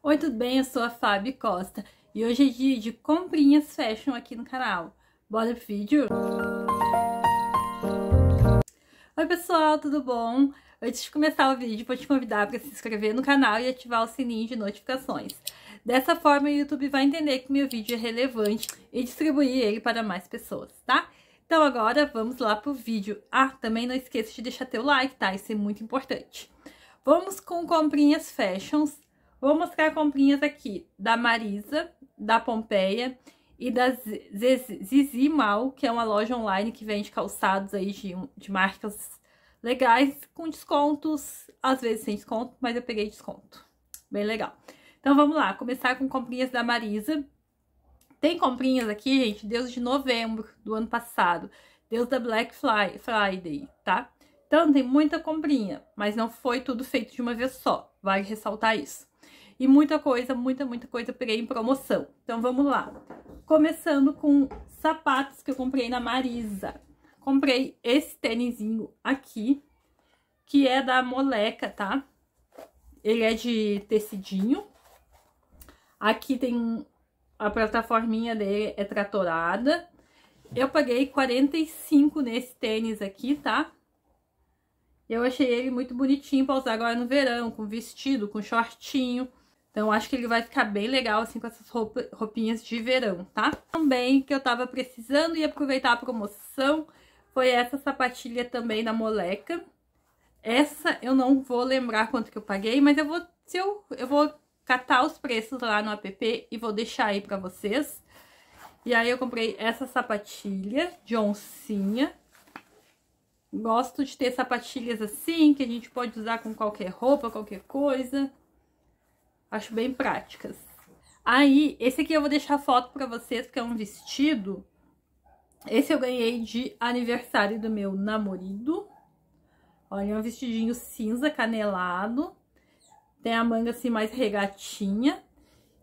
Oi, tudo bem? Eu sou a Fábio Costa e hoje é dia de comprinhas fashion aqui no canal. Bora pro vídeo? Oi pessoal, tudo bom? Antes de começar o vídeo, vou te convidar para se inscrever no canal e ativar o sininho de notificações. Dessa forma, o YouTube vai entender que meu vídeo é relevante e distribuir ele para mais pessoas, tá? Então agora vamos lá pro vídeo. Ah, também não esqueça de deixar teu like, tá? Isso é muito importante. Vamos com comprinhas fashions Vou mostrar comprinhas aqui da Marisa, da Pompeia e da Zizi Mal, que é uma loja online que vende calçados aí de, de marcas legais, com descontos, às vezes sem desconto, mas eu peguei desconto. Bem legal. Então vamos lá, começar com comprinhas da Marisa. Tem comprinhas aqui, gente, desde de novembro do ano passado, desde da Black Friday, tá? Então tem muita comprinha, mas não foi tudo feito de uma vez só, vale ressaltar isso. E muita coisa, muita, muita coisa eu peguei em promoção. Então vamos lá. Começando com sapatos que eu comprei na Marisa. Comprei esse tênisinho aqui, que é da Moleca, tá? Ele é de tecidinho. Aqui tem a plataforminha dele é tratorada. Eu paguei 45 nesse tênis aqui, tá? Eu achei ele muito bonitinho pra usar agora no verão, com vestido, com shortinho. Então, acho que ele vai ficar bem legal, assim, com essas roupinhas de verão, tá? Também que eu tava precisando e aproveitar a promoção foi essa sapatilha também da Moleca. Essa eu não vou lembrar quanto que eu paguei, mas eu vou, se eu, eu vou catar os preços lá no app e vou deixar aí pra vocês. E aí eu comprei essa sapatilha de oncinha. Gosto de ter sapatilhas assim, que a gente pode usar com qualquer roupa, qualquer coisa. Acho bem práticas. Aí, esse aqui eu vou deixar foto pra vocês, porque é um vestido. Esse eu ganhei de aniversário do meu namorado. Olha, é um vestidinho cinza canelado. Tem a manga assim mais regatinha.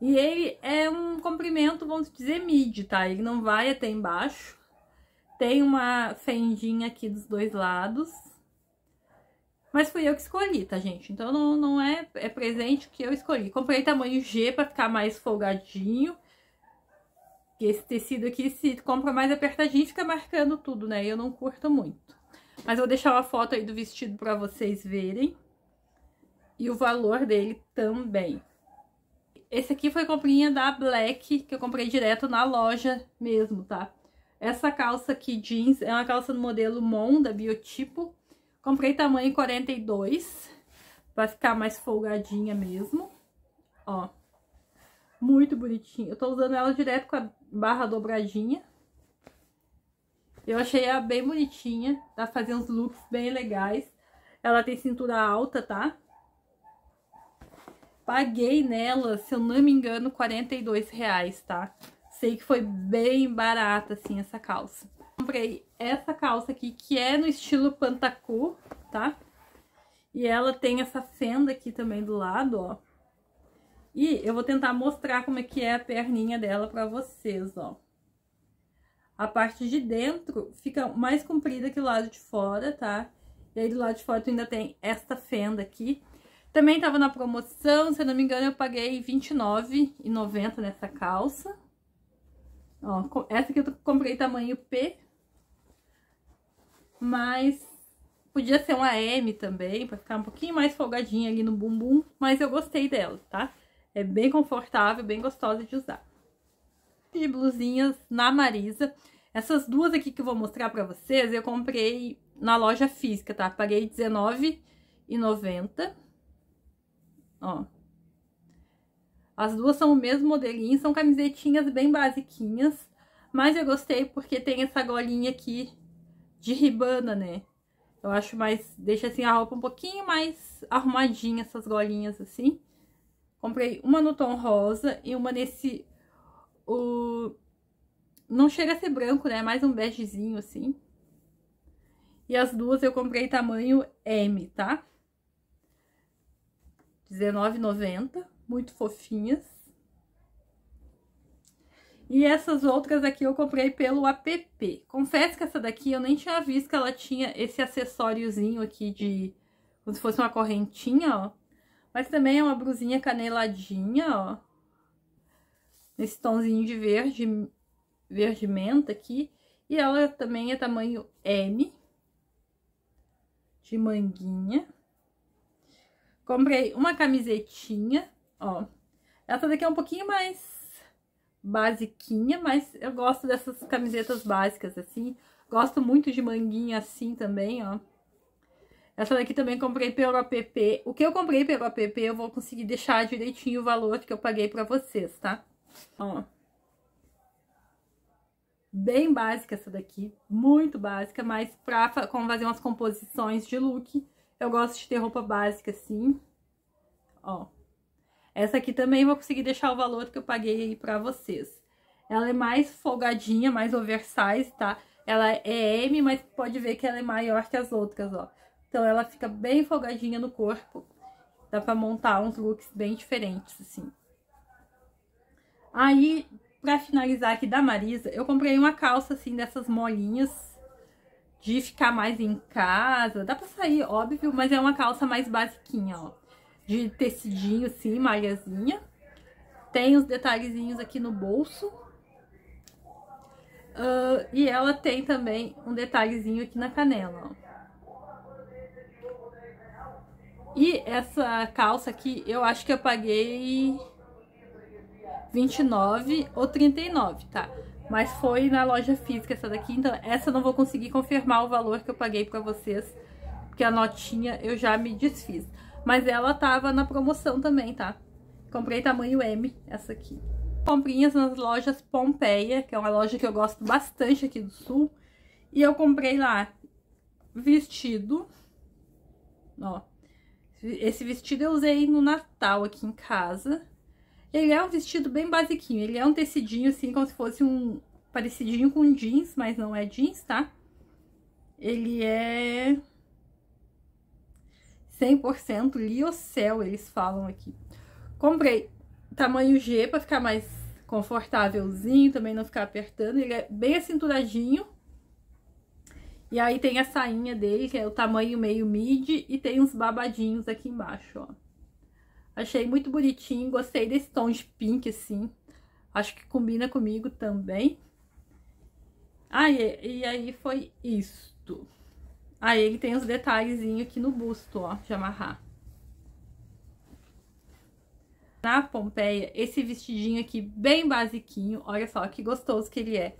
E ele é um comprimento, vamos dizer, midi, tá? Ele não vai até embaixo. Tem uma fendinha aqui dos dois lados. Mas fui eu que escolhi, tá, gente? Então não, não é, é presente que eu escolhi. Comprei tamanho G pra ficar mais folgadinho. E esse tecido aqui, se compra mais apertadinho, fica marcando tudo, né? Eu não curto muito. Mas vou deixar uma foto aí do vestido pra vocês verem. E o valor dele também. Esse aqui foi comprinha da Black, que eu comprei direto na loja mesmo, tá? Essa calça aqui, jeans, é uma calça do modelo Mon, da Biotipo. Comprei tamanho 42, pra ficar mais folgadinha mesmo, ó. Muito bonitinha. Eu tô usando ela direto com a barra dobradinha. Eu achei ela bem bonitinha, dá tá fazendo fazer uns looks bem legais. Ela tem cintura alta, tá? Paguei nela, se eu não me engano, 42 reais, tá? Sei que foi bem barata, assim, essa calça comprei essa calça aqui, que é no estilo pantacu, tá? E ela tem essa fenda aqui também do lado, ó. E eu vou tentar mostrar como é que é a perninha dela pra vocês, ó. A parte de dentro fica mais comprida que o lado de fora, tá? E aí do lado de fora tu ainda tem esta fenda aqui. Também tava na promoção, se eu não me engano eu paguei R$29,90 nessa calça. Ó, essa aqui eu comprei tamanho P, mas podia ser uma M também, pra ficar um pouquinho mais folgadinha ali no bumbum, mas eu gostei dela, tá? É bem confortável, bem gostosa de usar. De blusinhas na Marisa. Essas duas aqui que eu vou mostrar pra vocês, eu comprei na loja física, tá? Paguei R$19,90. Ó. As duas são o mesmo modelinho, são camisetinhas bem basiquinhas. Mas eu gostei porque tem essa golinha aqui de ribana, né? Eu acho mais... Deixa, assim, a roupa um pouquinho mais arrumadinha, essas golinhas, assim. Comprei uma no tom rosa e uma nesse... O... Não chega a ser branco, né? É mais um begezinho, assim. E as duas eu comprei tamanho M, tá? R$19,90. Muito fofinhas. E essas outras aqui eu comprei pelo app. Confesso que essa daqui eu nem tinha visto que ela tinha esse acessóriozinho aqui de... Como se fosse uma correntinha, ó. Mas também é uma blusinha caneladinha, ó. Nesse tomzinho de verde, verde menta aqui. E ela também é tamanho M. De manguinha. Comprei uma camisetinha, ó. Essa daqui é um pouquinho mais basiquinha, mas eu gosto dessas camisetas básicas, assim. Gosto muito de manguinha assim também, ó. Essa daqui também comprei pelo app. O que eu comprei pelo app, eu vou conseguir deixar direitinho o valor que eu paguei pra vocês, tá? Ó. Bem básica essa daqui, muito básica, mas pra fazer umas composições de look, eu gosto de ter roupa básica assim, ó. Essa aqui também vou conseguir deixar o valor que eu paguei aí pra vocês. Ela é mais folgadinha, mais oversize, tá? Ela é M, mas pode ver que ela é maior que as outras, ó. Então ela fica bem folgadinha no corpo. Dá pra montar uns looks bem diferentes, assim. Aí, pra finalizar aqui da Marisa, eu comprei uma calça, assim, dessas molinhas. De ficar mais em casa. Dá pra sair, óbvio, mas é uma calça mais basiquinha, ó de tecidinho assim, malhazinha. Tem os detalhezinhos aqui no bolso. Uh, e ela tem também um detalhezinho aqui na canela, ó. E essa calça aqui, eu acho que eu paguei 29 ou 39, tá? Mas foi na loja física essa daqui, então essa eu não vou conseguir confirmar o valor que eu paguei pra vocês, porque a notinha eu já me desfiz. Mas ela tava na promoção também, tá? Comprei tamanho M, essa aqui. Comprinhas nas lojas Pompeia, que é uma loja que eu gosto bastante aqui do sul. E eu comprei lá vestido, ó. Esse vestido eu usei no Natal aqui em casa. Ele é um vestido bem basiquinho, ele é um tecidinho assim, como se fosse um parecidinho com jeans, mas não é jeans, tá? Ele é 100% liocel, eles falam aqui. Comprei tamanho G para ficar mais confortávelzinho, também não ficar apertando. Ele é bem acinturadinho. E aí tem a sainha dele, que é o tamanho meio mid, e tem uns babadinhos aqui embaixo, ó. Achei muito bonitinho, gostei desse tom de pink, assim. Acho que combina comigo também. Ah, e, e aí foi isto. Aí ele tem os detalhezinhos aqui no busto, ó, de amarrar. Na Pompeia, esse vestidinho aqui bem basiquinho, olha só que gostoso que ele é.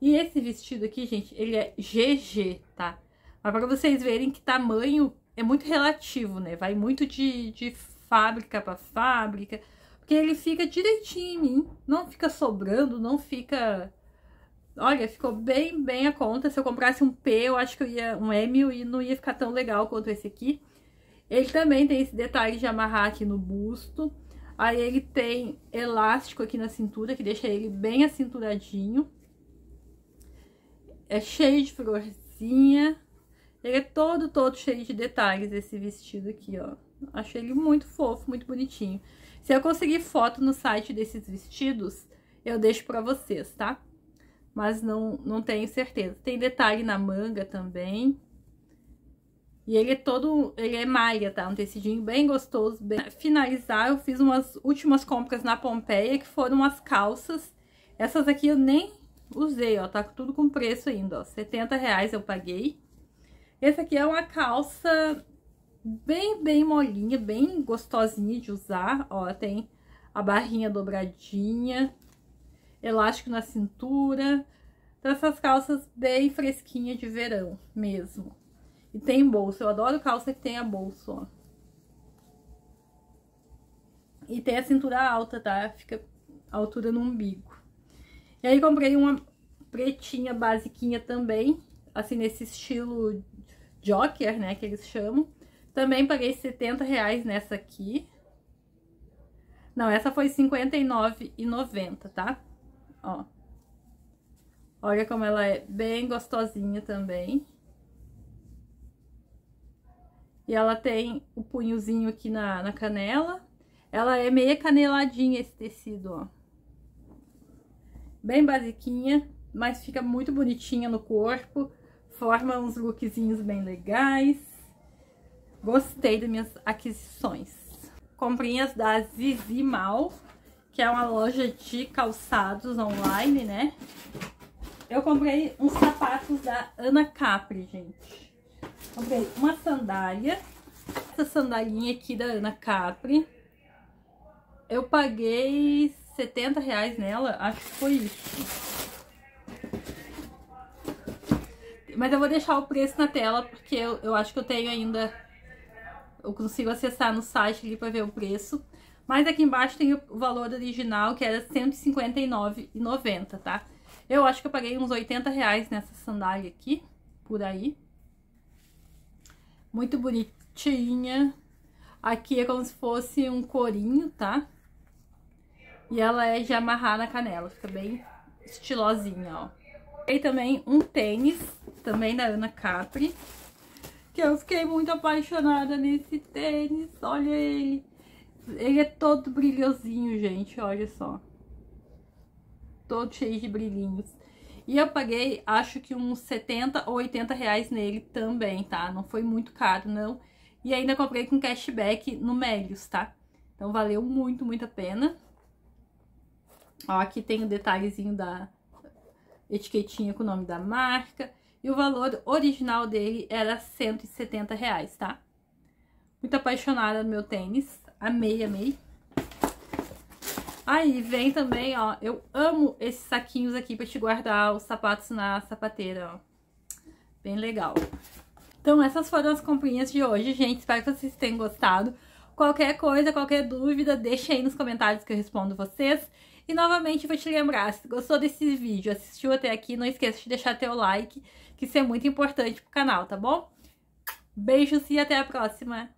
E esse vestido aqui, gente, ele é GG, tá? Mas pra vocês verem que tamanho é muito relativo, né? Vai muito de, de fábrica pra fábrica, porque ele fica direitinho em mim, não fica sobrando, não fica Olha, ficou bem, bem a conta. Se eu comprasse um P, eu acho que eu ia um M e não ia ficar tão legal quanto esse aqui. Ele também tem esse detalhe de amarrar aqui no busto. Aí ele tem elástico aqui na cintura, que deixa ele bem acinturadinho. É cheio de florzinha. Ele é todo, todo cheio de detalhes, esse vestido aqui, ó. Achei ele muito fofo, muito bonitinho. Se eu conseguir foto no site desses vestidos, eu deixo pra vocês, tá? mas não, não tenho certeza. Tem detalhe na manga também. E ele é todo, ele é malha, tá? Um tecidinho bem gostoso. Bem... Finalizar, eu fiz umas últimas compras na Pompeia, que foram as calças. Essas aqui eu nem usei, ó, tá tudo com preço ainda, ó. 70 reais eu paguei. essa aqui é uma calça bem, bem molinha, bem gostosinha de usar, ó, tem a barrinha dobradinha, elástico na cintura. Então, essas calças bem fresquinhas de verão mesmo. E tem bolso, eu adoro calça que tenha bolso, ó. E tem a cintura alta, tá? Fica a altura no umbigo. E aí comprei uma pretinha basiquinha também, assim, nesse estilo joker, né, que eles chamam. Também paguei 70 reais nessa aqui. Não, essa foi R$59,90, tá? ó. Olha como ela é bem gostosinha também. E ela tem o punhozinho aqui na, na canela. Ela é meia caneladinha esse tecido, ó. Bem basiquinha, mas fica muito bonitinha no corpo. Forma uns lookzinhos bem legais. Gostei das minhas aquisições. Comprinhas da Zizimal que é uma loja de calçados online, né? Eu comprei uns sapatos da Ana Capri, gente. Comprei uma sandália. Essa sandalinha aqui da Ana Capri. Eu paguei 70 reais nela, acho que foi isso. Mas eu vou deixar o preço na tela, porque eu, eu acho que eu tenho ainda... Eu consigo acessar no site ali pra ver o preço. Mas aqui embaixo tem o valor original, que era R$159,90, tá? Eu acho que eu paguei uns 80 reais nessa sandália aqui, por aí. Muito bonitinha. Aqui é como se fosse um corinho, tá? E ela é de amarrar na canela, fica bem estilosinha, ó. E também um tênis, também da Ana Capri, que eu fiquei muito apaixonada nesse tênis, olha ele. Ele é todo brilhosinho, gente, olha só. Todo cheio de brilhinhos. E eu paguei, acho que uns 70 ou 80 reais nele também, tá? Não foi muito caro, não. E ainda comprei com cashback no Melios, tá? Então valeu muito, muito a pena. Ó, aqui tem o um detalhezinho da etiquetinha com o nome da marca. E o valor original dele era 170 reais, tá? Muito apaixonada no meu tênis. Amei, amei. Aí vem também, ó, eu amo esses saquinhos aqui pra te guardar os sapatos na sapateira, ó. Bem legal. Então essas foram as comprinhas de hoje, gente. Espero que vocês tenham gostado. Qualquer coisa, qualquer dúvida, deixa aí nos comentários que eu respondo vocês. E novamente vou te lembrar, se gostou desse vídeo, assistiu até aqui, não esqueça de deixar teu like, que isso é muito importante pro canal, tá bom? Beijos e até a próxima!